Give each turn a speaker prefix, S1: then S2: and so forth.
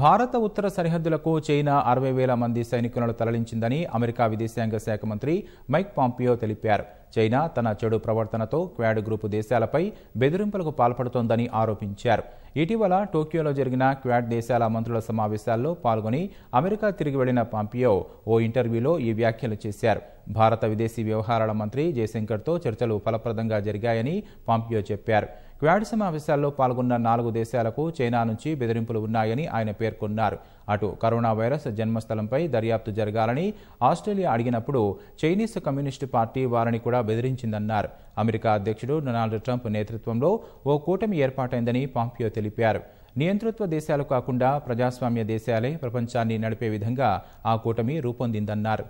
S1: భారత ఉత్తర సరిహద్దులకు చైనా అరవై వేల మంది సైనికులను తరలించిందని అమెరికా విదేశాంగ శాఖ మంత్రి మైక్ పాంపియో తెలిపారు చైనా తన చెడు ప్రవర్తనతో క్వాడ్ గ్రూపు దేశాలపై బెదిరింపులకు పాల్పడుతోందని ఆరోపించారు ఇటీవల టోక్యోలో జరిగిన క్వాడ్ దేశాల మంత్రుల సమావేశాల్లో పాల్గొని అమెరికా తిరిగి వెళ్లిన పాంపియో ఓ ఇంటర్వ్యూలో ఈ వ్యాఖ్యలు చేశారు భారత విదేశీ వ్యవహారాల మంత్రి జయశంకర్తో చర్చలు ఫలప్రదంగా జరిగాయని పాంపియో చెప్పారు క్వాడ్ సమావేశాల్లో పాల్గొన్న నాలుగు దేశాలకు చైనా నుంచి బెదిరింపులు ఉన్నాయని ఆయన పేర్కొన్నారు అటు కరోనా వైరస్ జన్మస్థలంపై దర్యాప్తు జరగాలని ఆస్ట్రేలియా అడిగినప్పుడు చైనీస్ కమ్యూనిస్టు పార్టీ వారిని కూడా బెదిరించిందన్నారు అమెరికా అధ్యక్షుడు డొనాల్డ్ ట్రంప్ నేతృత్వంలో ఓ కూటమి ఏర్పాటైందని పాంపియో తెలిపారు నియంతృత్వ దేశాలు కాకుండా ప్రజాస్వామ్య దేశాలే ప్రపంచాన్ని నడిపే విధంగా ఆ కూటమి రూపొందిందన్నారు